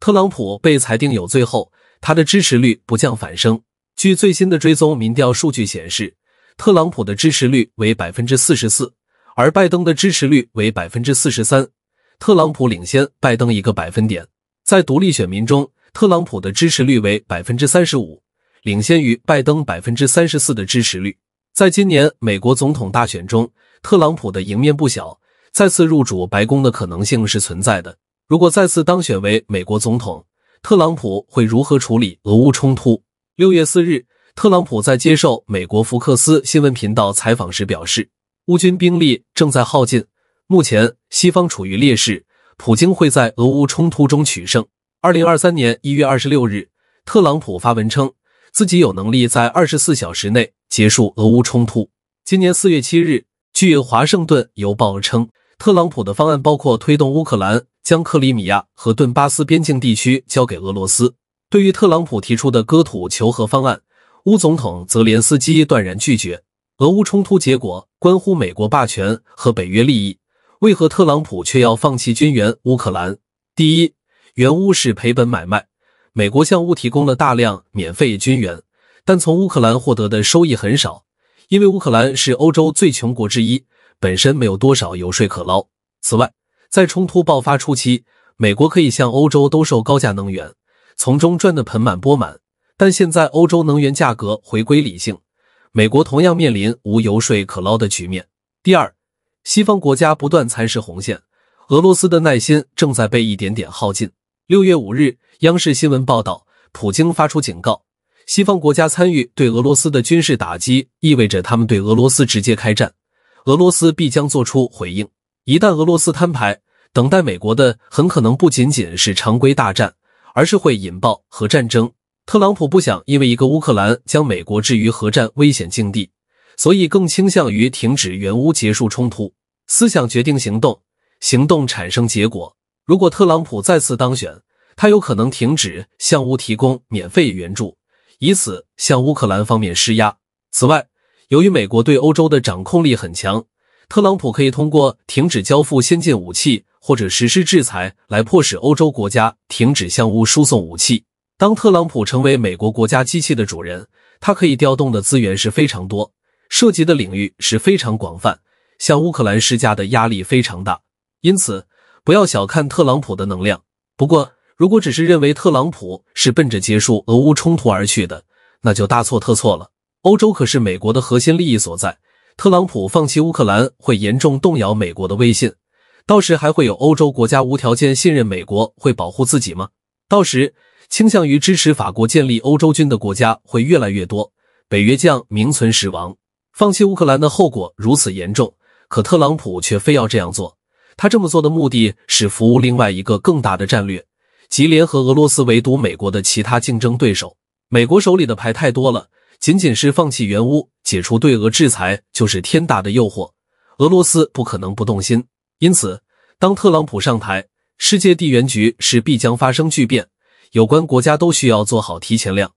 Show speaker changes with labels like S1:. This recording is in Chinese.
S1: 特朗普被裁定有罪后，他的支持率不降反升。据最新的追踪民调数据显示，特朗普的支持率为百分之四十四，而拜登的支持率为百分之四十三，特朗普领先拜登一个百分点。在独立选民中，特朗普的支持率为百分之三十五，领先于拜登百分之三十四的支持率。在今年美国总统大选中，特朗普的赢面不小，再次入主白宫的可能性是存在的。如果再次当选为美国总统，特朗普会如何处理俄乌冲突？六月四日，特朗普在接受美国福克斯新闻频道采访时表示，乌军兵力正在耗尽，目前西方处于劣势，普京会在俄乌冲突中取胜。二零二三年一月二十六日，特朗普发文称自己有能力在二十四小时内结束俄乌冲突。今年四月七日，据《华盛顿邮报》称，特朗普的方案包括推动乌克兰。将克里米亚和顿巴斯边境地区交给俄罗斯。对于特朗普提出的割土求和方案，乌总统泽连斯基断然拒绝。俄乌冲突结果关乎美国霸权和北约利益，为何特朗普却要放弃军援乌克兰？第一，援乌是赔本买卖。美国向乌提供了大量免费军援，但从乌克兰获得的收益很少，因为乌克兰是欧洲最穷国之一，本身没有多少油税可捞。此外，在冲突爆发初期，美国可以向欧洲兜售高价能源，从中赚得盆满钵满。但现在欧洲能源价格回归理性，美国同样面临无油税可捞的局面。第二，西方国家不断蚕食红线，俄罗斯的耐心正在被一点点耗尽。六月五日，央视新闻报道，普京发出警告：西方国家参与对俄罗斯的军事打击，意味着他们对俄罗斯直接开战，俄罗斯必将做出回应。一旦俄罗斯摊牌，等待美国的很可能不仅仅是常规大战，而是会引爆核战争。特朗普不想因为一个乌克兰将美国置于核战危险境地，所以更倾向于停止援乌、结束冲突。思想决定行动，行动产生结果。如果特朗普再次当选，他有可能停止向乌提供免费援助，以此向乌克兰方面施压。此外，由于美国对欧洲的掌控力很强。特朗普可以通过停止交付先进武器或者实施制裁来迫使欧洲国家停止向乌输送武器。当特朗普成为美国国家机器的主人，他可以调动的资源是非常多，涉及的领域是非常广泛，向乌克兰施加的压力非常大。因此，不要小看特朗普的能量。不过，如果只是认为特朗普是奔着结束俄乌冲突而去的，那就大错特错了。欧洲可是美国的核心利益所在。特朗普放弃乌克兰会严重动摇美国的威信，到时还会有欧洲国家无条件信任美国会保护自己吗？到时倾向于支持法国建立欧洲军的国家会越来越多，北约将名存实亡。放弃乌克兰的后果如此严重，可特朗普却非要这样做。他这么做的目的是服务另外一个更大的战略，即联合俄罗斯围堵美国的其他竞争对手。美国手里的牌太多了，仅仅是放弃援乌。解除对俄制裁就是天大的诱惑，俄罗斯不可能不动心。因此，当特朗普上台，世界地缘局势必将发生巨变，有关国家都需要做好提前量。